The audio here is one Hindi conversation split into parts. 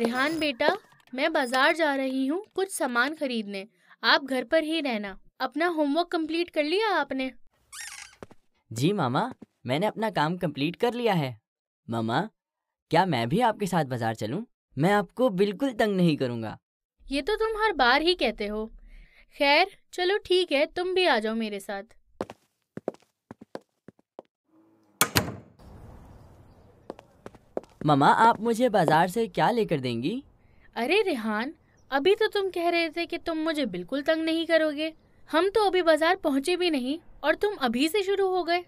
रेहान बेटा मैं बाजार जा रही हूँ कुछ सामान खरीदने आप घर पर ही रहना अपना होमवर्क कंप्लीट कर लिया आपने जी मामा मैंने अपना काम कंप्लीट कर लिया है मामा क्या मैं भी आपके साथ बाजार चलूं? मैं आपको बिल्कुल तंग नहीं करूंगा ये तो तुम हर बार ही कहते हो खैर चलो ठीक है तुम भी आ जाओ मेरे साथ ममा आप मुझे बाजार से क्या लेकर देंगी अरे रेहान अभी तो तुम कह रहे थे कि तुम मुझे बिल्कुल तंग नहीं करोगे हम तो अभी बाजार पहुँचे भी नहीं और तुम अभी से शुरू हो गए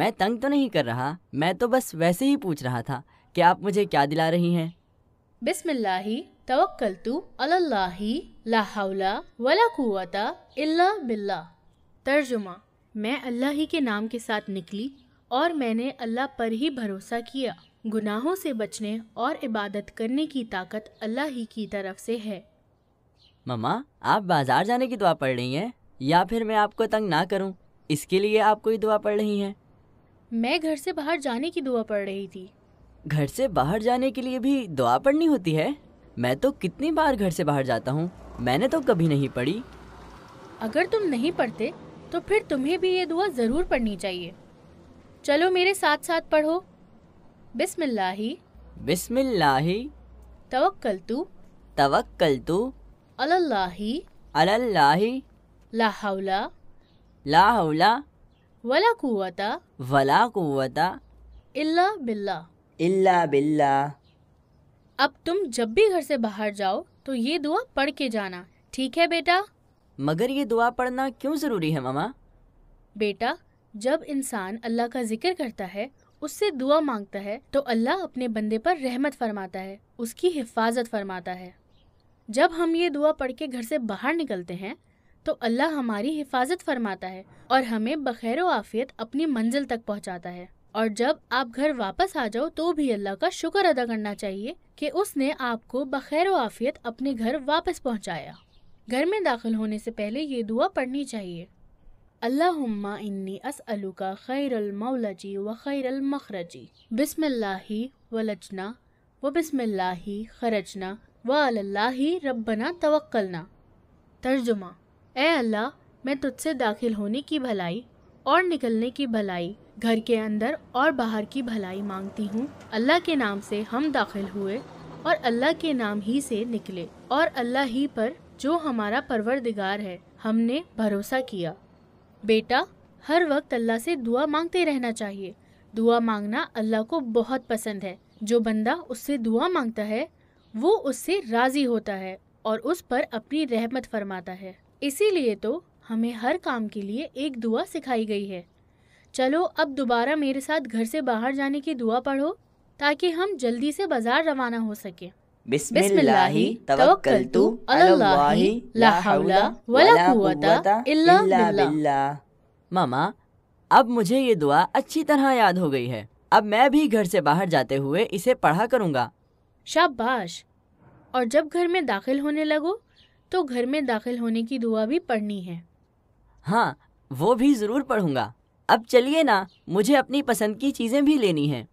मैं तंग तो नहीं कर रहा मैं तो बस वैसे ही पूछ रहा था कि आप मुझे क्या दिला रही हैं बिस्मिल्लाही तवक्कलतु अलल्लाही ला हौला वला कुव्वता इल्ला बिल्लाह तर्जुमा मैं अल्लाह ही के नाम के साथ निकली और मैंने अल्लाह पर ही भरोसा किया गुनाहों से बचने और इबादत करने की ताकत अल्लाह ही की तरफ से है ममा आप बाजार जाने की दुआ पढ़ रही हैं या फिर मैं आपको तंग ना करूं इसके लिए आप कोई दुआ पढ़ रही हैं मैं घर से बाहर जाने की दुआ पढ़ रही थी घर से बाहर जाने के लिए भी दुआ पढ़नी होती है मैं तो कितनी बार घर से बाहर जाता हूँ मैंने तो कभी नहीं पढ़ी अगर तुम नहीं पढ़ते तो फिर तुम्हें भी ये दुआ ज़रूर पढ़नी चाहिए चलो मेरे साथ साथ पढ़ो बिस्मिल्लाही बिस्मिल्लाही तवक्कलतु तवक्कलतु अलल्लाही अलल्लाही ला हौला ला हौला वला कुव्वता वला कुव्वता इल्ला बिल्ला इल्ला बिल्ला अब तुम जब भी घर से बाहर जाओ तो ये दुआ पढ़ के जाना ठीक है बेटा मगर ये दुआ पढ़ना क्यों ज़रूरी है मामा बेटा जब इंसान अल्लाह का जिक्र करता है उससे दुआ मांगता है तो अल्लाह अपने बंदे पर रहमत फरमाता है उसकी हिफाजत फरमाता है जब हम ये दुआ पढ़ के घर से बाहर निकलते हैं तो अल्लाह हमारी हिफाजत फरमाता है और हमें बखैर आफियत अपनी मंजिल तक पहुंचाता है और जब आप घर वापस आ जाओ तो भी अल्लाह का शुक्र अदा करना चाहिए कि उसने आपको बखैर आफियत अपने घर वापस पहुंचाया। घर में दाखिल होने से पहले ये दुआ पढ़नी चाहिए अल्लाहुम्मा इन्नी असअलुका खैर अलमौलजी व खैर अलमखरजी बिस्मिल्लाही वलजना व बिस्मिल्लाही खरजना व अल्लाही रब्बना तवक्लना तर्जुमा ए अल्लाह मैं तुझसे दाखिल होने की भलाई और निकलने की भलाई घर के अंदर और बाहर की भलाई मांगती हूँ अल्लाह के नाम से हम दाखिल हुए और अल्लाह के नाम ही से निकले और अल्लाह ही पर जो हमारा परवरदिगार है हमने भरोसा किया बेटा हर वक्त अल्लाह से दुआ मांगते रहना चाहिए दुआ मांगना अल्लाह को बहुत पसंद है जो बंदा उससे दुआ मांगता है वो उससे राज़ी होता है और उस पर अपनी रहमत फरमाता है इसीलिए तो हमें हर काम के लिए एक दुआ सिखाई गई है चलो अब दोबारा मेरे साथ घर से बाहर जाने की दुआ पढ़ो ताकि हम जल्दी से बाज़ार रवाना हो सकें मामा अब मुझे ये दुआ अच्छी तरह याद हो गई है अब मैं भी घर से बाहर जाते हुए इसे पढ़ा करूँगा शाबाश और जब घर में दाखिल होने लगो तो घर में दाखिल होने की दुआ भी पढ़नी है हाँ वो भी ज़रूर पढ़ूंगा अब चलिए ना मुझे अपनी पसंद की चीज़ें भी लेनी हैं